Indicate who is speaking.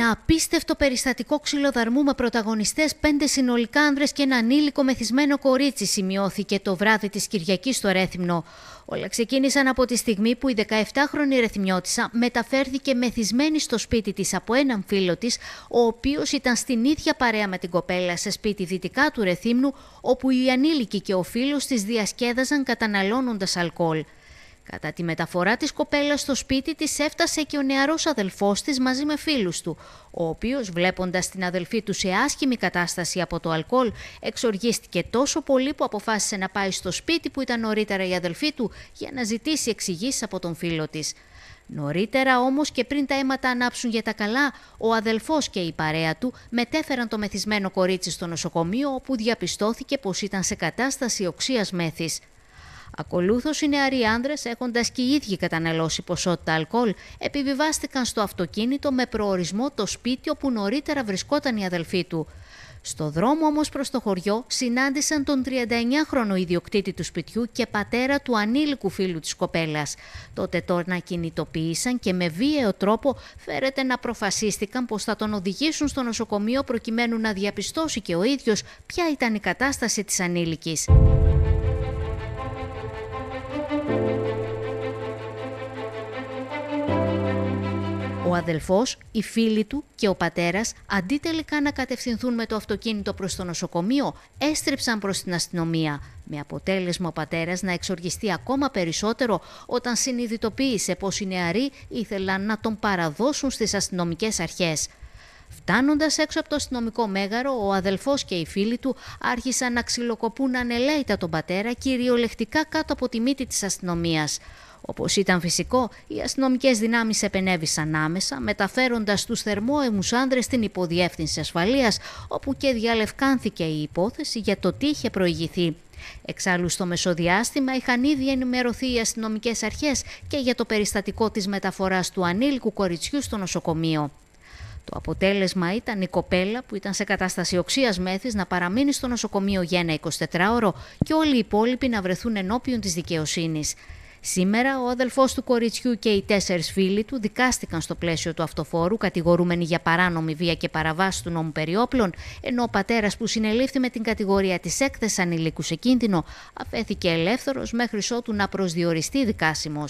Speaker 1: Ένα απίστευτο περιστατικό ξυλοδαρμού με πρωταγωνιστές πέντε συνολικά άνδρες και ένα ανήλικο μεθυσμένο κορίτσι σημειώθηκε το βράδυ της Κυριακής στο Ρέθυμνο. Όλα ξεκίνησαν από τη στιγμή που η 17χρονη Ρεθυμιώτησα μεταφέρθηκε μεθυσμένη στο σπίτι της από έναν φίλο της, ο οποίος ήταν στην ίδια παρέα με την κοπέλα σε σπίτι δυτικά του Ρεθύμνου, όπου οι ανήλικοι και ο φίλος της διασκέδαζαν καταναλώνοντας αλκοόλ. Κατά τη μεταφορά της κοπέλας στο σπίτι της έφτασε και ο νεαρός αδελφός της μαζί με φίλους του, ο οποίος βλέποντας την αδελφή του σε άσχημη κατάσταση από το αλκοόλ, εξοργίστηκε τόσο πολύ που αποφάσισε να πάει στο σπίτι που ήταν νωρίτερα η αδελφή του για να ζητήσει εξηγήσεις από τον φίλο της. Νωρίτερα όμως και πριν τα αίματα ανάψουν για τα καλά, ο αδελφός και η παρέα του μετέφεραν το μεθυσμένο κορίτσι στο νοσοκομείο όπου διαπιστώθηκε πως ήταν σε κατάσταση οξίας μέθης. Ακολούθως, οι νεαροί άντρε έχοντας και οι ίδιοι καταναλώσει ποσότητα αλκοόλ, επιβιβάστηκαν στο αυτοκίνητο με προορισμό το σπίτι όπου νωρίτερα βρισκόταν η αδελφή του. Στο δρόμο όμως προς το χωριό συνάντησαν τον 39χρονο ιδιοκτήτη του σπιτιού και πατέρα του ανήλικου φίλου της κοπέλας. Τότε τώρα κινητοποίησαν και με βίαιο τρόπο φέρεται να προφασίστηκαν πως θα τον οδηγήσουν στο νοσοκομείο προκειμένου να διαπιστώσει και ο ίδιος ποια ήταν η κατάσταση της ανήλικης. Ο αδελφός, οι φίλοι του και ο πατέρας, αντί τελικά να κατευθυνθούν με το αυτοκίνητο προς το νοσοκομείο, έστριψαν προς την αστυνομία. Με αποτέλεσμα ο πατέρας να εξοργιστεί ακόμα περισσότερο όταν συνειδητοποίησε πως οι νεαροί ήθελαν να τον παραδώσουν στις αστυνομικές αρχές. Φτάνοντας έξω από το αστυνομικό μέγαρο, ο αδελφός και οι φίλοι του άρχισαν να ξυλοκοπούν ανελαίητα τον πατέρα, κυριολεκτικά κάτω από τη μύτη της αστυνομίας. Όπως ήταν φυσικό, οι αστυνομικές δυνάμεις επενέβησαν άμεσα, μεταφέροντας τους θερμόαιμου άνδρες στην υποδιεύθυνση ασφαλείας, όπου και διαλευκάνθηκε η υπόθεση για το τι είχε προηγηθεί. Εξάλλου, στο μεσοδιάστημα είχαν ήδη ενημερωθεί οι αστυνομικές αρχές και για το περιστατικό της μεταφοράς του ανήλικου κοριτσιού στο νοσοκομείο. Το αποτέλεσμα ήταν η κοπέλα που ήταν σε κατάσταση οξείας μέθης να παραμείνει στο νοσοκομείο για ένα 24ωρο και όλοι οι υπόλοιποι να βρεθούν ενώπιον της δικαιοσύνης. Σήμερα, ο αδελφός του κοριτσιού και οι τέσσερις φίλοι του δικάστηκαν στο πλαίσιο του αυτοφόρου, κατηγορούμενοι για παράνομη βία και παραβάση του νόμου περιόπλων, ενώ ο πατέρας που συνελήφθη με την κατηγορία της έκθεσης ανηλίκου σε κίνδυνο, αφέθηκε ελεύθερος μέχρι ότου να προσδιοριστεί δικάσιμος.